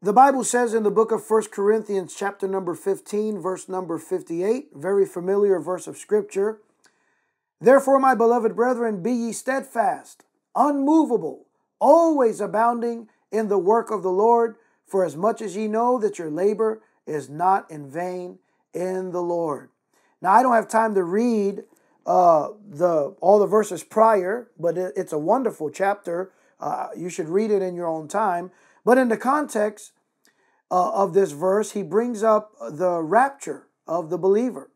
The Bible says in the book of 1 Corinthians, chapter number 15, verse number 58, very familiar verse of Scripture. Therefore, my beloved brethren, be ye steadfast, unmovable, always abounding in the work of the Lord, for as much as ye know that your labor is not in vain in the Lord. Now, I don't have time to read uh, the all the verses prior, but it, it's a wonderful chapter. Uh, you should read it in your own time. But in the context uh, of this verse, he brings up the rapture of the believer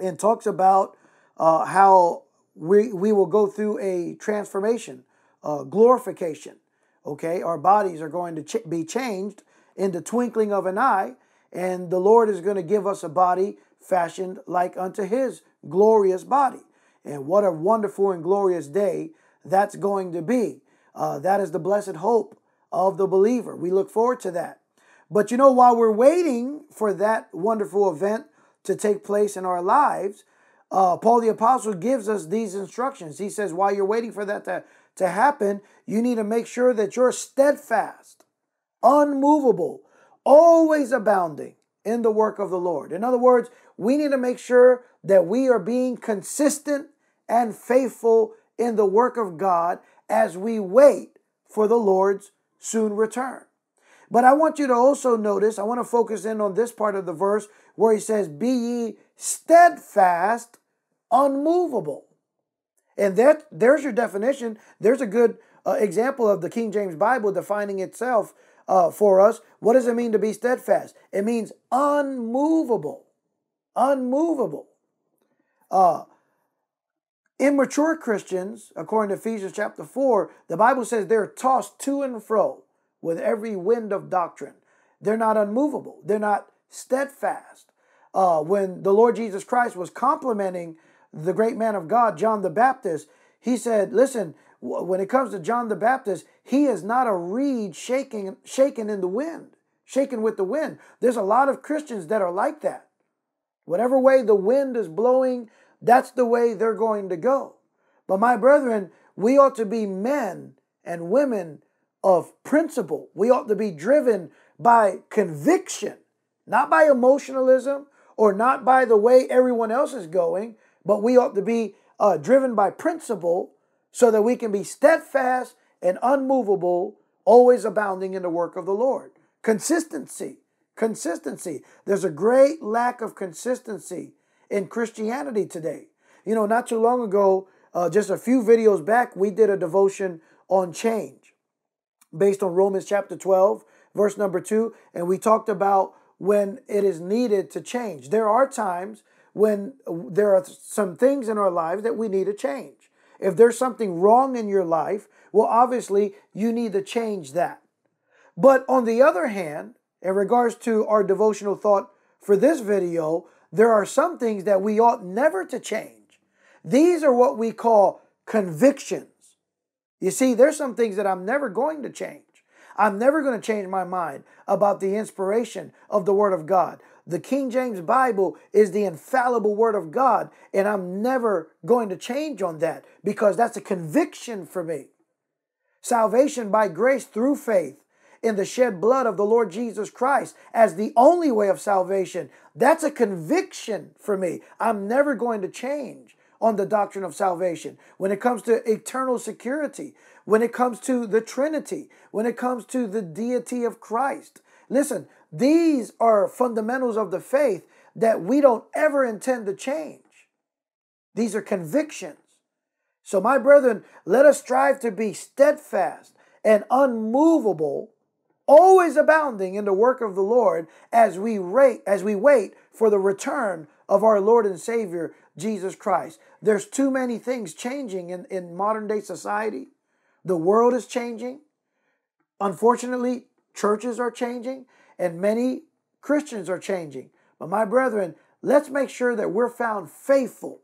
and talks about uh, how we, we will go through a transformation, uh, glorification. Okay, our bodies are going to ch- be changed in the twinkling of an eye, and the Lord is going to give us a body fashioned like unto his glorious body. And what a wonderful and glorious day that's going to be. Uh, that is the blessed hope of the believer. We look forward to that. But you know, while we're waiting for that wonderful event to take place in our lives, uh, Paul the Apostle gives us these instructions. He says, while you're waiting for that to, to happen, you need to make sure that you're steadfast, unmovable, always abounding in the work of the Lord. In other words, we need to make sure that we are being consistent and faithful in the work of God as we wait for the Lord's soon return. But I want you to also notice, I want to focus in on this part of the verse where he says, Be ye steadfast, unmovable. And that there's your definition. There's a good uh, example of the King James Bible defining itself uh, for us. What does it mean to be steadfast? It means unmovable, unmovable. Uh, Immature Christians, according to Ephesians chapter 4, the Bible says they're tossed to and fro with every wind of doctrine. They're not unmovable, they're not steadfast. Uh, when the Lord Jesus Christ was complimenting the great man of God, John the Baptist, he said, Listen, when it comes to John the Baptist, he is not a reed shaking, shaken in the wind, shaken with the wind. There's a lot of Christians that are like that. Whatever way the wind is blowing, that's the way they're going to go. But my brethren, we ought to be men and women of principle. We ought to be driven by conviction, not by emotionalism or not by the way everyone else is going, but we ought to be uh, driven by principle so that we can be steadfast and unmovable, always abounding in the work of the Lord. Consistency. Consistency. There's a great lack of consistency in Christianity today. You know, not too long ago, uh, just a few videos back, we did a devotion on change based on Romans chapter 12, verse number 2, and we talked about when it is needed to change. There are times when uh, there are some things in our lives that we need to change. If there's something wrong in your life, well, obviously you need to change that. But on the other hand, in regards to our devotional thought for this video, there are some things that we ought never to change. These are what we call convictions. You see, there's some things that I'm never going to change. I'm never going to change my mind about the inspiration of the Word of God. The King James Bible is the infallible Word of God, and I'm never going to change on that because that's a conviction for me. Salvation by grace through faith in the shed blood of the Lord Jesus Christ as the only way of salvation. That's a conviction for me. I'm never going to change on the doctrine of salvation. When it comes to eternal security, when it comes to the Trinity, when it comes to the deity of Christ. Listen, these are fundamentals of the faith that we don't ever intend to change. These are convictions. So, my brethren, let us strive to be steadfast and unmovable always abounding in the work of the Lord as we rate, as we wait for the return of our Lord and Savior Jesus Christ. There's too many things changing in, in modern day society. The world is changing. Unfortunately, churches are changing, and many Christians are changing. But my brethren, let's make sure that we're found faithful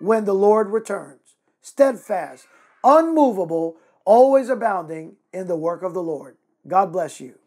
when the Lord returns, steadfast, unmovable, always abounding in the work of the Lord. God bless you.